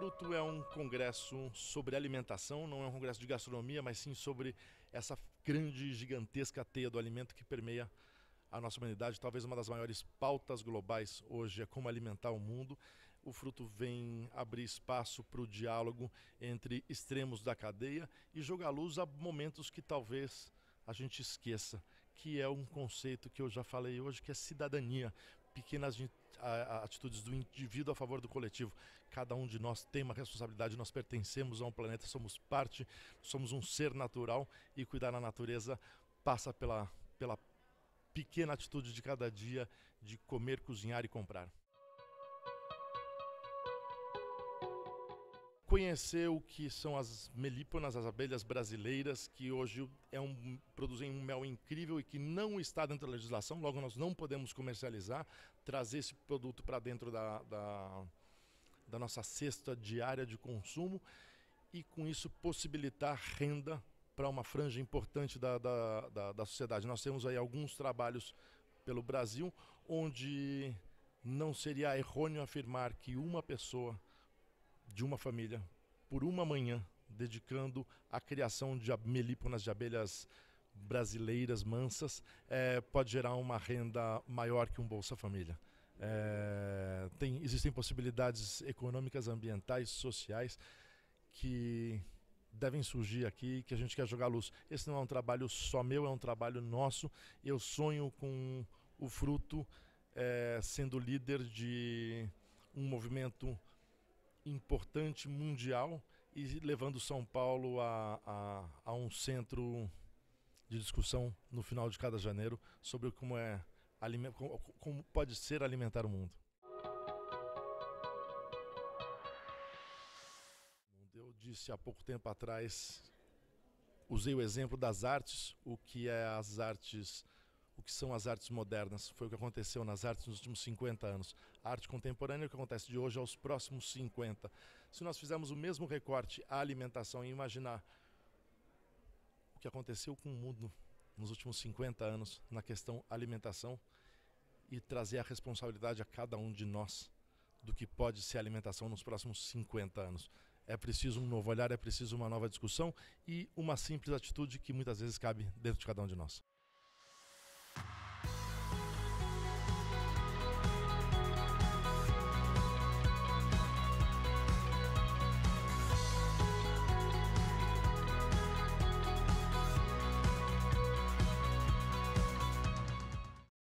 Fruto é um congresso sobre alimentação, não é um congresso de gastronomia, mas sim sobre essa grande, gigantesca teia do alimento que permeia a nossa humanidade. Talvez uma das maiores pautas globais hoje é como alimentar o mundo. O fruto vem abrir espaço para o diálogo entre extremos da cadeia e jogar à luz a momentos que talvez a gente esqueça, que é um conceito que eu já falei hoje, que é cidadania pequenas atitudes do indivíduo a favor do coletivo. Cada um de nós tem uma responsabilidade, nós pertencemos a um planeta, somos parte, somos um ser natural e cuidar da natureza passa pela, pela pequena atitude de cada dia de comer, cozinhar e comprar. conhecer o que são as melíponas, as abelhas brasileiras, que hoje é um, produzem um mel incrível e que não está dentro da legislação, logo nós não podemos comercializar, trazer esse produto para dentro da, da, da nossa cesta diária de consumo e com isso possibilitar renda para uma franja importante da, da, da, da sociedade. Nós temos aí alguns trabalhos pelo Brasil onde não seria errôneo afirmar que uma pessoa de uma família por uma manhã, dedicando à criação de melíponas de abelhas brasileiras mansas, é, pode gerar uma renda maior que um Bolsa Família. É, tem, existem possibilidades econômicas, ambientais, sociais que devem surgir aqui, que a gente quer jogar luz. Esse não é um trabalho só meu, é um trabalho nosso. Eu sonho com o fruto é, sendo líder de um movimento importante mundial e levando São Paulo a, a, a, um centro de discussão no final de cada janeiro sobre como é como pode ser alimentar o mundo. Eu disse há pouco tempo atrás, usei o exemplo das artes, o que é as artes o que são as artes modernas, foi o que aconteceu nas artes nos últimos 50 anos. A arte contemporânea é o que acontece de hoje aos próximos 50. Se nós fizermos o mesmo recorte à alimentação e imaginar o que aconteceu com o mundo nos últimos 50 anos na questão alimentação e trazer a responsabilidade a cada um de nós do que pode ser alimentação nos próximos 50 anos. É preciso um novo olhar, é preciso uma nova discussão e uma simples atitude que muitas vezes cabe dentro de cada um de nós.